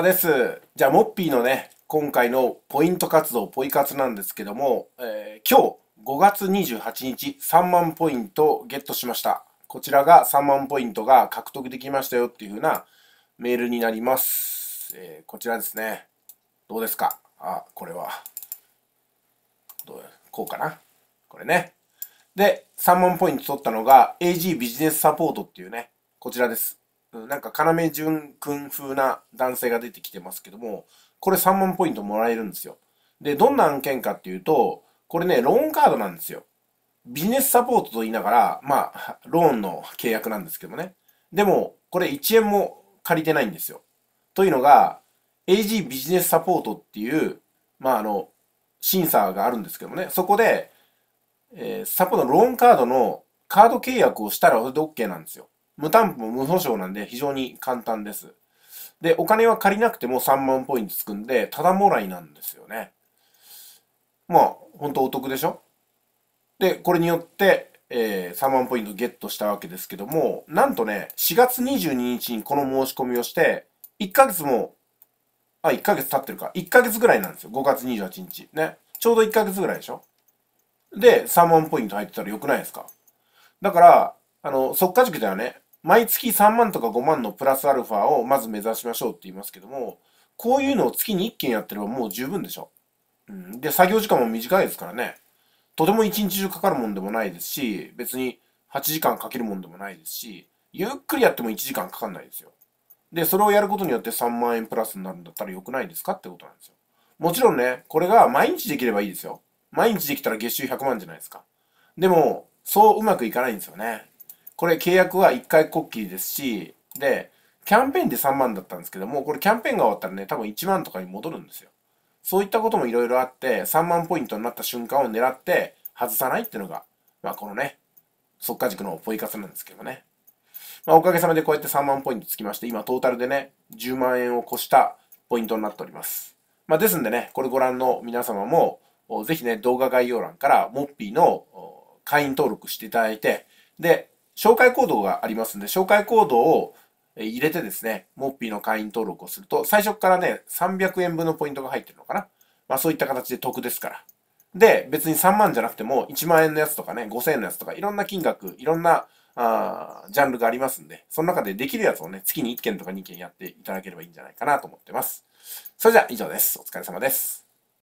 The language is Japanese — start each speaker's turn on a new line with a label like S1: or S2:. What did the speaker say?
S1: です。じゃあ、モッピーのね、今回のポイント活動、ポイ活なんですけども、えー、今日5月28日、3万ポイントゲットしました。こちらが3万ポイントが獲得できましたよっていう風なメールになります。えー、こちらですね。どうですかあ、これは。どうこうかなこれね。で、3万ポイント取ったのが AG ビジネスサポートっていうね、こちらです。なんか要潤君風な男性が出てきてますけども、これ3万ポイントもらえるんですよ。で、どんな案件かっていうと、これね、ローンカードなんですよ。ビジネスサポートと言いながら、まあ、ローンの契約なんですけどね。でも、これ1円も借りてないんですよ。というのが、AG ビジネスサポートっていう、まあ、あの、審査があるんですけどもね。そこで、えー、サポートのローンカードのカード契約をしたらそれで OK なんですよ。無担保無訴訟なんで非常に簡単です。で、お金は借りなくても3万ポイントつくんで、ただもらいなんですよね。まあ、ほんとお得でしょで、これによって、えー、3万ポイントゲットしたわけですけども、なんとね、4月22日にこの申し込みをして、1ヶ月も、あ、1ヶ月経ってるか、1ヶ月ぐらいなんですよ。5月28日。ね。ちょうど1ヶ月ぐらいでしょで、3万ポイント入ってたらよくないですかだから、あの、か稼塾ではね、毎月3万とか5万のプラスアルファをまず目指しましょうって言いますけども、こういうのを月に1件やってればもう十分でしょ。うん、で、作業時間も短いですからね。とても1日中かかるもんでもないですし、別に8時間かけるもんでもないですし、ゆっくりやっても1時間かかんないですよ。で、それをやることによって3万円プラスになるんだったら良くないですかってことなんですよ。もちろんね、これが毎日できればいいですよ。毎日できたら月収100万じゃないですか。でも、そううまくいかないんですよね。これ契約は1回こっきりですし、で、キャンペーンで3万だったんですけども、これキャンペーンが終わったらね、多分1万とかに戻るんですよ。そういったこともいろいろあって、3万ポイントになった瞬間を狙って外さないっていうのが、まあこのね、速化軸のポイ活なんですけどね。まあおかげさまでこうやって3万ポイントつきまして、今トータルでね、10万円を越したポイントになっております。まあですんでね、これご覧の皆様も、ぜひね、動画概要欄からモッピーの会員登録していただいて、で、紹介コードがありますんで、紹介コードを入れてですね、モッピーの会員登録をすると、最初からね、300円分のポイントが入ってるのかな。まあそういった形で得ですから。で、別に3万じゃなくても、1万円のやつとかね、5000円のやつとか、いろんな金額、いろんな、あジャンルがありますんで、その中でできるやつをね、月に1件とか2件やっていただければいいんじゃないかなと思ってます。それじゃあ以上です。お疲れ様です。